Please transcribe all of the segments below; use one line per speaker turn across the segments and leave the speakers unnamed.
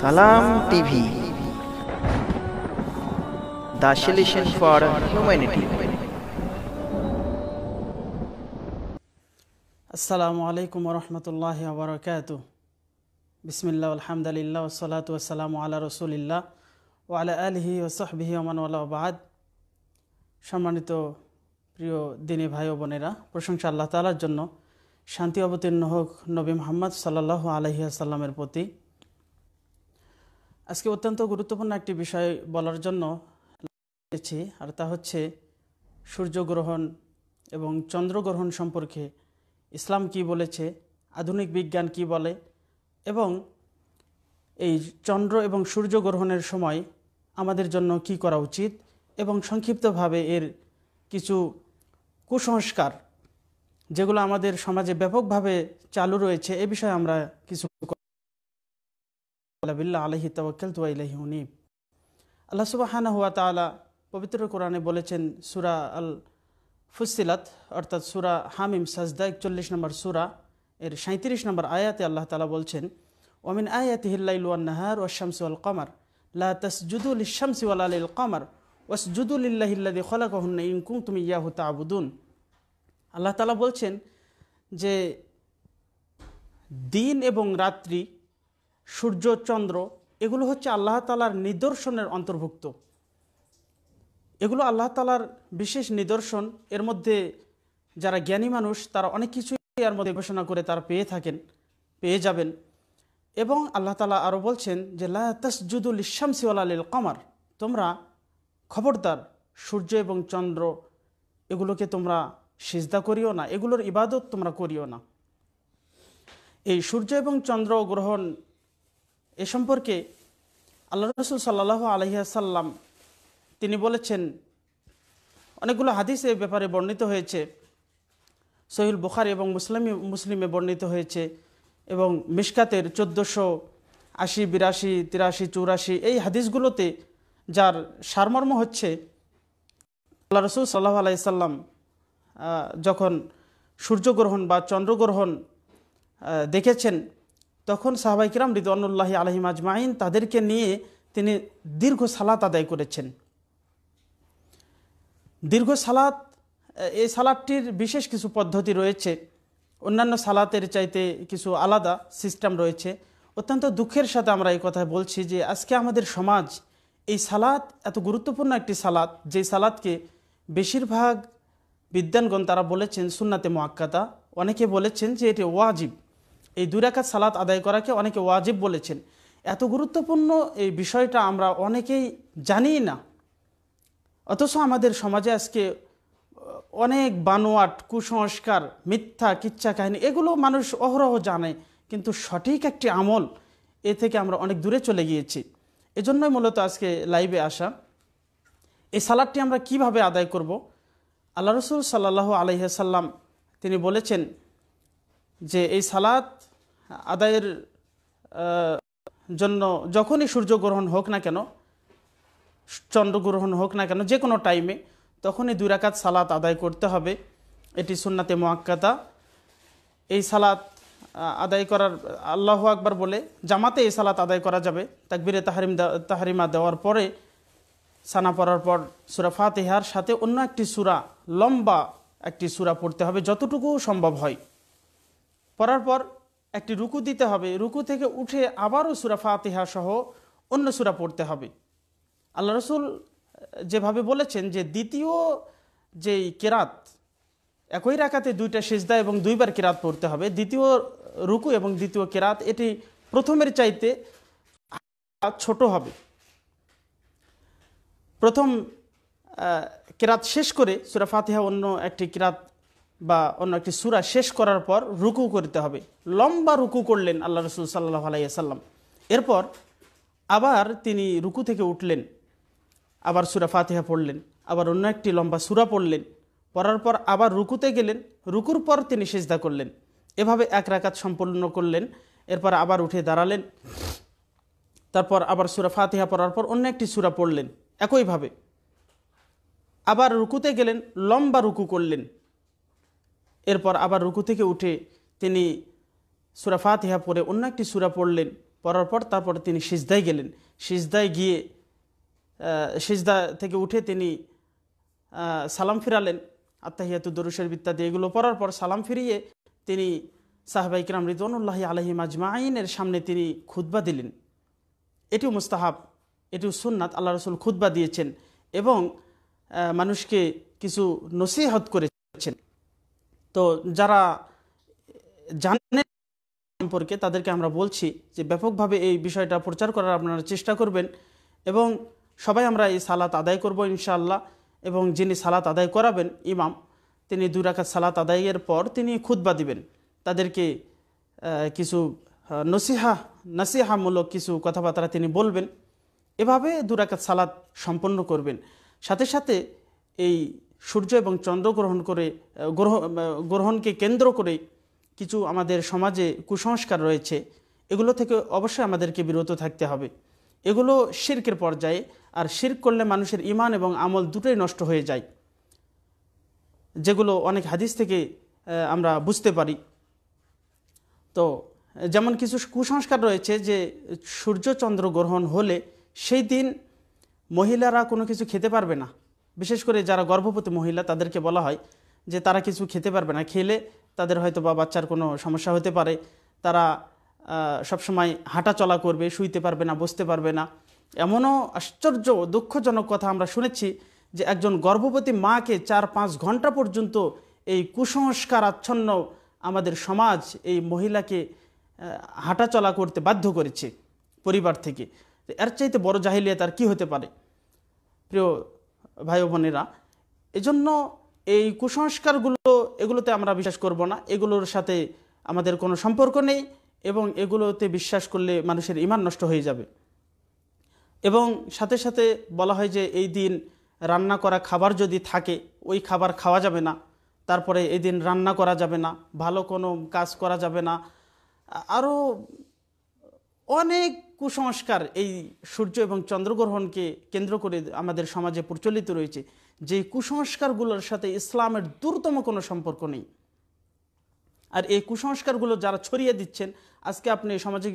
সালাম TV the solution for humanity আসসালামু আলাইকুম রহমতুল্লাহ আবরকাত বিসমিল্লাহ আলহামদুলিল্লাহ ওসলাত ওসালাম আল্লাহ রসুলিল্লাহ ও আলা আলহি ওসহবিহি বাদ সম্মানিত প্রিয় দিনী ভাই ও বোনেরা প্রশংসা আল্লাহ তালার জন্য শান্তি অবতীর্ণ হোক নবী মোহাম্মদ সাল্লাহ আলাইহি সাল্লামের প্রতি আজকে অত্যন্ত গুরুত্বপূর্ণ একটি বিষয় বলার জন্য এসেছি আর তা হচ্ছে সূর্যগ্রহণ এবং চন্দ্রগ্রহণ সম্পর্কে ইসলাম কি বলেছে আধুনিক বিজ্ঞান কি বলে এবং এই চন্দ্র এবং সূর্যগ্রহণের সময় আমাদের জন্য কি করা উচিত এবং সংক্ষিপ্তভাবে এর কিছু কুসংস্কার যেগুলো আমাদের সমাজে ব্যাপকভাবে চালু রয়েছে এ বিষয়ে আমরা কিছু আল্লাহ আলহি তওয়াক্কেল তুয়া ইলাহি উনিব আল্লাহ সুবাহানা হুয়া তালা পবিত্র কোরআনে বলেছেন সুরা আল ফুসিলাত অর্থাৎ সুরা হামিম সাজদা একচল্লিশ নম্বর সুরা এর সাঁত্রিশ নম্বর আয়াতে আল্লাহ তালা বলছেন ওমিন আয়াত ও কমার লা তসজুদুল শামসিউল আলিল কমার ইনকুম তুমি ইয়াহু আল্লাহ তালা বলছেন যে দিন এবং রাত্রি সূর্য চন্দ্র এগুলো হচ্ছে আল্লাহ তালার নিদর্শনের অন্তর্ভুক্ত এগুলো আল্লাহ তালার বিশেষ নিদর্শন এর মধ্যে যারা জ্ঞানী মানুষ তারা অনেক কিছুই এর মধ্যে গবেষণা করে তারা পেয়ে থাকেন পেয়ে যাবেন এবং আল্লাহ তালা আরও বলছেন যে লাসজুদুল তসজুদুল ইসামসিওয়াল আলীল কমার তোমরা খবরদার সূর্য এবং চন্দ্র এগুলোকে তোমরা সিজদা করিও না এগুলোর ইবাদত তোমরা করিও না এই সূর্য এবং চন্দ্র গ্রহণ এ সম্পর্কে আল্লাহ রসুল সাল্লাহ আলহিহাসাল্লাম তিনি বলেছেন অনেকগুলো হাদিসে ব্যাপারে বর্ণিত হয়েছে সহিল বুখারি এবং মুসলিম মুসলিমে বর্ণিত হয়েছে এবং মিশকাতের চোদ্দোশো আশি বিরাশি তিরাশি চুরাশি এই হাদিসগুলোতে যার সারমর্ম হচ্ছে আল্লাহ রসুল সাল্লাহ আলাইসাল্লাম যখন সূর্যগ্রহণ বা চন্দ্রগ্রহণ দেখেছেন তখন সাহাবাইকিরাম রিদওয়ানুল্লাহি আলহিম আজমাইন তাদেরকে নিয়ে তিনি দীর্ঘ সালাত আদায় করেছেন দীর্ঘ সালাত এই সালাদটির বিশেষ কিছু পদ্ধতি রয়েছে অন্যান্য সালাতের চাইতে কিছু আলাদা সিস্টেম রয়েছে অত্যন্ত দুঃখের সাথে আমরা এই কথা বলছি যে আজকে আমাদের সমাজ এই সালাত এত গুরুত্বপূর্ণ একটি সালাত যে সালাতকে বেশিরভাগ বিদ্যানগণ তারা বলেছেন সুন্নাতে মোয়াক্কাতা অনেকে বলেছেন যে এটি ওয়াজিব এই দুরাকাত সালাত আদায় করাকে অনেকে ওয়াজিব বলেছেন এত গুরুত্বপূর্ণ এই বিষয়টা আমরা অনেকেই জানি না অথচ আমাদের সমাজে আজকে অনেক বানোয়াট কুসংস্কার মিথ্যা কিচ্ছা কাহিনী এগুলো মানুষ অহরহ জানে কিন্তু সঠিক একটি আমল এ থেকে আমরা অনেক দূরে চলে গিয়েছি এজন্যই মূলত আজকে লাইভে আসা এই সালাদটি আমরা কিভাবে আদায় করব আল্লাহ রসুল সাল্লাহ আলহিহাসাল্লাম তিনি বলেছেন যে এই সালাত আদায়ের জন্য যখনই সূর্যগ্রহণ হোক না কেন চন্দ্রগ্রহণ হোক না কেন যে কোনো টাইমে তখনই দুই রাকাত সালাত আদায় করতে হবে এটি সুন্নাতে মোয়াক্কাতা এই সালাত আদায় করার আল্লাহ আকবার বলে জামাতে এই সালাত আদায় করা যাবে তাকবিরে তাহারিম তাহারিমা দেওয়ার পরে সানা পড়ার পর সুরা ফাতেহার সাথে অন্য একটি সুরা লম্বা একটি সুরা পড়তে হবে যতটুকু সম্ভব হয় পড়ার পর একটি রুকু দিতে হবে রুকু থেকে উঠে আবারও সুরা ফাতিহা সহ অন্য সুরা পড়তে হবে আল্লাহ রসুল যেভাবে বলেছেন যে দ্বিতীয় যেই কেরাত একই রাখাতে দুইটা সেজদা এবং দুইবার কেরাত পড়তে হবে দ্বিতীয় রুকু এবং দ্বিতীয় কেরাত এটি প্রথমের চাইতে ছোট হবে প্রথম কেরাত শেষ করে সুরা ফাতিহা অন্য একটি কেরাত বা অন্য একটি সুরা শেষ করার পর রুকু করতে হবে লম্বা রুকু করলেন আল্লাহ রসুল সাল্লাহ আলাইসাল্লাম এরপর আবার তিনি রুকু থেকে উঠলেন আবার সুরা ফাতিহা পড়লেন আবার অন্য একটি লম্বা সুরা পড়লেন পড়ার পর আবার রুকুতে গেলেন রুকুর পর তিনি সেজদা করলেন এভাবে এক রাকাত সম্পূর্ণ করলেন এরপর আবার উঠে দাঁড়ালেন তারপর আবার সুরা ফাতিহা পড়ার পর অন্য একটি সুরা পড়লেন একইভাবে আবার রুকুতে গেলেন লম্বা রুকু করলেন এরপর আবার রুকু থেকে উঠে তিনি সুরা ফাতিহা পরে অন্য একটি সুরা পড়লেন পড়ার পর তারপর তিনি সিজদায় গেলেন সিজদায় গিয়ে সিজদা থেকে উঠে তিনি সালাম ফিরালেন আত্মাহিয়াত দরুশের ইত্যাদি এগুলো পড়ার পর সালাম ফিরিয়ে তিনি সাহবাই ইকরাম রিদনুল্লাহ আলহিম আজমাইনের সামনে তিনি খুদ্া দিলেন এটিও মুস্তাহাব এটিও সুন্নাত আল্লাহ রসুল খুদ্া দিয়েছেন এবং মানুষকে কিছু নসিহত করেছেন তো যারা জানে সম্পর্কে তাদেরকে আমরা বলছি যে ব্যাপকভাবে এই বিষয়টা প্রচার করার আপনারা চেষ্টা করবেন এবং সবাই আমরা এই সালাত আদায় করব ইনশাল্লাহ এবং যিনি সালাত আদায় করাবেন ইমাম তিনি দুই রাখা সালাত আদায়ের পর তিনি খুদবা দিবেন তাদেরকে কিছু নসিহা নাসিহামূলক কিছু কথাবার্তা তিনি বলবেন এভাবে দুরাকাত সালাত সম্পন্ন করবেন সাথে সাথে এই সূর্য এবং চন্দ্র গ্রহণ করে গ্রহ গ্রহণকে কেন্দ্র করে কিছু আমাদের সমাজে কুসংস্কার রয়েছে এগুলো থেকে অবশ্যই আমাদেরকে বিরত থাকতে হবে এগুলো শির্কের পর্যায়ে আর শির্ক করলে মানুষের ইমান এবং আমল দুটোই নষ্ট হয়ে যায় যেগুলো অনেক হাদিস থেকে আমরা বুঝতে পারি তো যেমন কিছু কুসংস্কার রয়েছে যে সূর্যচন্দ্র গ্রহণ হলে সেই দিন মহিলারা কোনো কিছু খেতে পারবে না বিশেষ করে যারা গর্ভবতী মহিলা তাদেরকে বলা হয় যে তারা কিছু খেতে পারবে না খেলে তাদের হয়তো বা বাচ্চার কোনো সমস্যা হতে পারে তারা সবসময় হাঁটা চলা করবে শুইতে পারবে না বসতে পারবে না এমনও আশ্চর্য দুঃখজনক কথা আমরা শুনেছি যে একজন গর্ভবতী মাকে চার পাঁচ ঘন্টা পর্যন্ত এই কুসংস্কার আচ্ছন্ন আমাদের সমাজ এই মহিলাকে হাঁটা চলা করতে বাধ্য করেছে পরিবার থেকে এর চাইতে বড় জাহিলিয়া তার কী হতে পারে প্রিয় ভাই বোনেরা এজন্য এই কুসংস্কারগুলো এগুলোতে আমরা বিশ্বাস করব না এগুলোর সাথে আমাদের কোনো সম্পর্ক নেই এবং এগুলোতে বিশ্বাস করলে মানুষের ইমান নষ্ট হয়ে যাবে এবং সাথে সাথে বলা হয় যে এই দিন রান্না করা খাবার যদি থাকে ওই খাবার খাওয়া যাবে না তারপরে এদিন রান্না করা যাবে না ভালো কোনো কাজ করা যাবে না আরও অনেক কুসংস্কার এই সূর্য এবং চন্দ্রগ্রহণকে কেন্দ্র করে আমাদের সমাজে প্রচলিত রয়েছে যে কুসংস্কারগুলোর সাথে ইসলামের দূরতম কোনো সম্পর্ক নেই আর এই কুসংস্কারগুলো যারা ছড়িয়ে দিচ্ছেন আজকে আপনি সামাজিক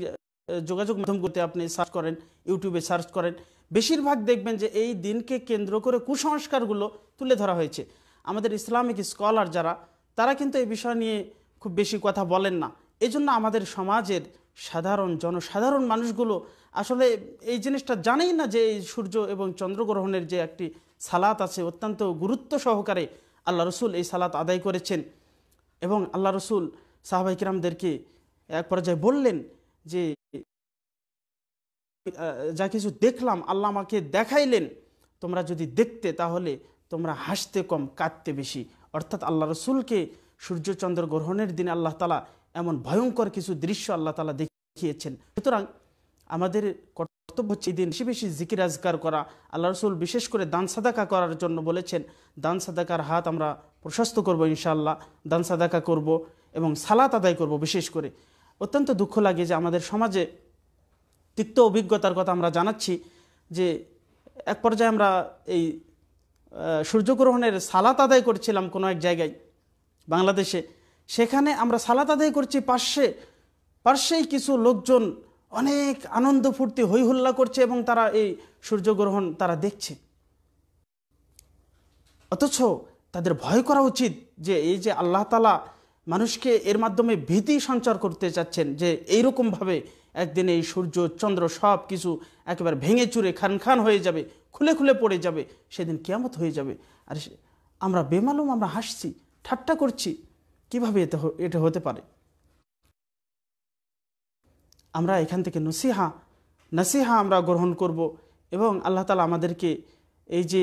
যোগাযোগ মাধ্যমগুলোতে আপনি সার্চ করেন ইউটিউবে সার্চ করেন বেশিরভাগ দেখবেন যে এই দিনকে কেন্দ্র করে কুসংস্কারগুলো তুলে ধরা হয়েছে আমাদের ইসলামিক স্কলার যারা তারা কিন্তু এই বিষয় নিয়ে খুব বেশি কথা বলেন না এজন্য আমাদের সমাজের সাধারণ জনসাধারণ মানুষগুলো আসলে এই জিনিসটা জানেই না যে সূর্য এবং চন্দ্রগ্রহণের যে একটি সালাত আছে অত্যন্ত গুরুত্ব সহকারে আল্লাহ রসুল এই সালাত আদায় করেছেন এবং আল্লাহ রসুল সাহাবাইকরামদেরকে এক পর্যায়ে বললেন যে যা কিছু দেখলাম আল্লাহ আমাকে দেখাইলেন তোমরা যদি দেখতে তাহলে তোমরা হাসতে কম কাঁদতে বেশি অর্থাৎ আল্লাহ রসুলকে সূর্যচন্দ্র গ্রহণের দিন আল্লাহ তালা এমন ভয়ঙ্কর কিছু দৃশ্য আল্লাহ তালা দেখিয়েছেন সুতরাং আমাদের কর্তব্য হচ্ছে দিন বেশি বেশি জিকির আজগার করা আল্লাহ রসুল বিশেষ করে দান সাদাকা করার জন্য বলেছেন দান সাদাকার হাত আমরা প্রশস্ত করব ইনশাআল্লাহ দান সাদাকা করব এবং সালাত আদায় করব বিশেষ করে অত্যন্ত দুঃখ লাগে যে আমাদের সমাজে তিক্ত অভিজ্ঞতার কথা আমরা জানাচ্ছি যে এক পর্যায়ে আমরা এই সূর্যগ্রহণের সালাত আদায় করছিলাম কোনো এক জায়গায় বাংলাদেশে সেখানে আমরা সালাত আদায় করছি পার্শ্বে পার্শ্বেই কিছু লোকজন অনেক আনন্দ ফুর্তি হৈহুল্লা করছে এবং তারা এই সূর্যগ্রহণ তারা দেখছে অথচ তাদের ভয় করা উচিত যে এই যে আল্লাহ তালা মানুষকে এর মাধ্যমে ভীতি সঞ্চার করতে চাচ্ছেন যে এইরকমভাবে একদিন এই সূর্য চন্দ্র সব কিছু একেবারে ভেঙে চুরে খান খান হয়ে যাবে খুলে খুলে পড়ে যাবে সেদিন কেয়ামত হয়ে যাবে আর আমরা বেমালুম আমরা হাসছি ঠাট্টা করছি কিভাবে এতে এটা হতে পারে আমরা এখান থেকে নসিহা নাসিহা আমরা গ্রহণ করব এবং আল্লাহ তালা আমাদেরকে এই যে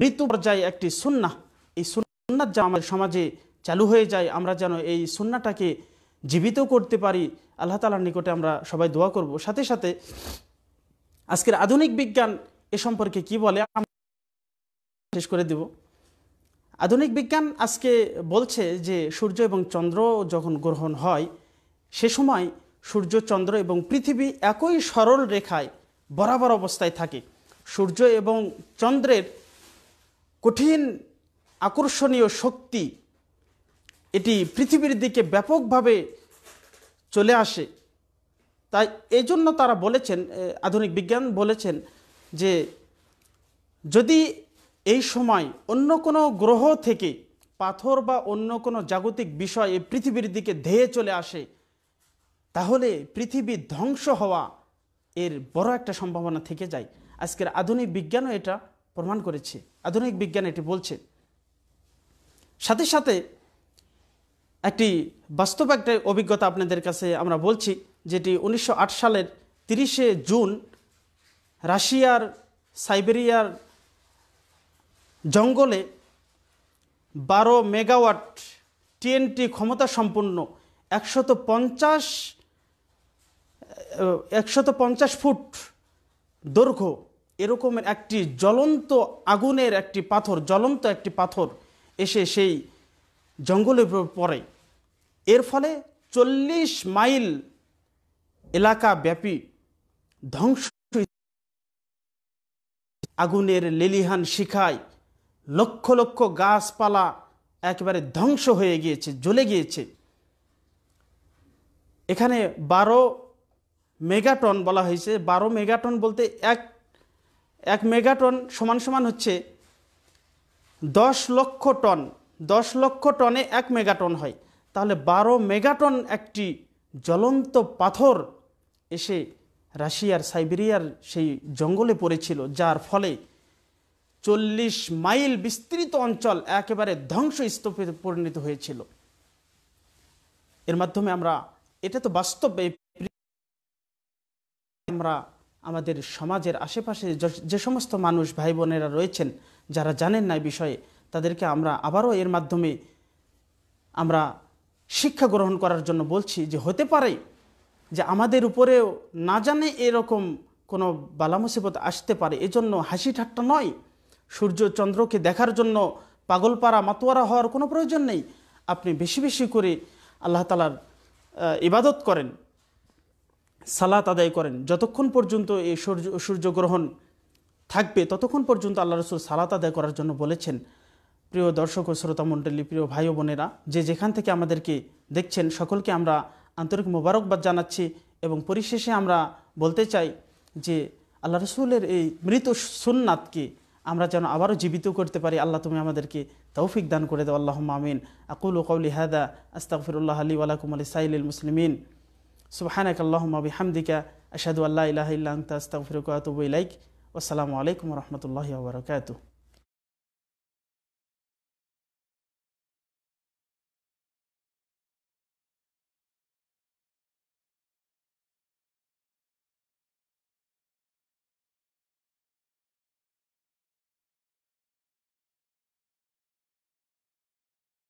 মৃত্যু পর্যায়ে একটি সুন্না এই সুন্নাত যা আমাদের সমাজে চালু হয়ে যায় আমরা যেন এই সুন্নাটাকে জীবিত করতে পারি আল্লাহ তালার নিকটে আমরা সবাই দোয়া করব সাথে সাথে আজকের আধুনিক বিজ্ঞান এ সম্পর্কে কি বলে শেষ করে দেব আধুনিক বিজ্ঞান আজকে বলছে যে সূর্য এবং চন্দ্র যখন গ্রহণ হয় সে সময় সূর্য চন্দ্র এবং পৃথিবী একই সরল রেখায় বরাবর অবস্থায় থাকে সূর্য এবং চন্দ্রের কঠিন আকর্ষণীয় শক্তি এটি পৃথিবীর দিকে ব্যাপকভাবে চলে আসে তাই এই জন্য তারা বলেছেন আধুনিক বিজ্ঞান বলেছেন যে যদি এই সময় অন্য কোনো গ্রহ থেকে পাথর বা অন্য কোনো জাগতিক বিষয় এই পৃথিবীর দিকে ধেয়ে চলে আসে তাহলে পৃথিবী ধ্বংস হওয়া এর বড় একটা সম্ভাবনা থেকে যায় আজকের আধুনিক বিজ্ঞানও এটা প্রমাণ করেছে আধুনিক বিজ্ঞান এটি বলছে সাথে সাথে একটি বাস্তব একটা অভিজ্ঞতা আপনাদের কাছে আমরা বলছি যেটি উনিশশো সালের তিরিশে জুন রাশিয়ার সাইবেরিয়ার জঙ্গলে বারো মেগাওয়াট টিএনটি ক্ষমতা সম্পন্ন একশত পঞ্চাশ একশত পঞ্চাশ ফুট দৈর্ঘ্য এরকমের একটি জ্বলন্ত আগুনের একটি পাথর জ্বলন্ত একটি পাথর এসে সেই জঙ্গলের পড়ে এর ফলে চল্লিশ মাইল এলাকা ব্যাপী ধ্বংস আগুনের লেলিহান শিখায় লক্ষ লক্ষ গাছপালা একেবারে ধ্বংস হয়ে গিয়েছে জ্বলে গিয়েছে এখানে বারো মেগাটন বলা হয়েছে বারো মেগাটন বলতে এক এক মেগাটন সমান সমান হচ্ছে দশ লক্ষ টন দশ লক্ষ টনে এক মেগাটন হয় তাহলে বারো মেগাটন একটি জ্বলন্ত পাথর এসে রাশিয়ার সাইবেরিয়ার সেই জঙ্গলে পড়েছিল যার ফলে চল্লিশ মাইল বিস্তৃত অঞ্চল একেবারে ধ্বংসস্তূপে পরিণত হয়েছিল এর মাধ্যমে আমরা এটা তো বাস্তব আমরা আমাদের সমাজের আশেপাশে যে সমস্ত মানুষ ভাই বোনেরা রয়েছেন যারা জানেন না বিষয়ে তাদেরকে আমরা আবারও এর মাধ্যমে আমরা শিক্ষা গ্রহণ করার জন্য বলছি যে হতে পারে যে আমাদের উপরেও না জানে এরকম কোনো বালা মুসিবত আসতে পারে এজন্য হাসি ঠাট্টা নয় সূর্য চন্দ্রকে দেখার জন্য পাগলপাড়া মাতোয়ারা হওয়ার কোনো প্রয়োজন নেই আপনি বেশি বেশি করে আল্লাহ তালার ইবাদত করেন সালাত আদায় করেন যতক্ষণ পর্যন্ত এই সূর্য সূর্যগ্রহণ থাকবে ততক্ষণ পর্যন্ত আল্লাহ রসুল সালাত আদায় করার জন্য বলেছেন প্রিয় দর্শক ও শ্রোতা মণ্ডলী প্রিয় ভাই বোনেরা যে যেখান থেকে আমাদেরকে দেখছেন সকলকে আমরা আন্তরিক মোবারকবাদ জানাচ্ছি এবং পরিশেষে আমরা বলতে চাই যে আল্লাহ রসুলের এই মৃত সুন্নাতকে আমরা যেন আবারও জীবিত করতে পারি আল্লাহ তুমি আমাদেরকে তৌফিক দান করে দাও আল্লাহ আমিন আকুল কৌলি হাদা আস্তাকফিরুল্লাহ আলী ওয়ালাকুম আলী সাইল মুসলিমিন সুবাহানাক আল্লাহমা হামদিকা আশাদু আল্লাহ ইলাহ ইল্লা আস্তাকফিরুকাত আসসালামু আলাইকুম রহমতুল্লাহ বারকাতু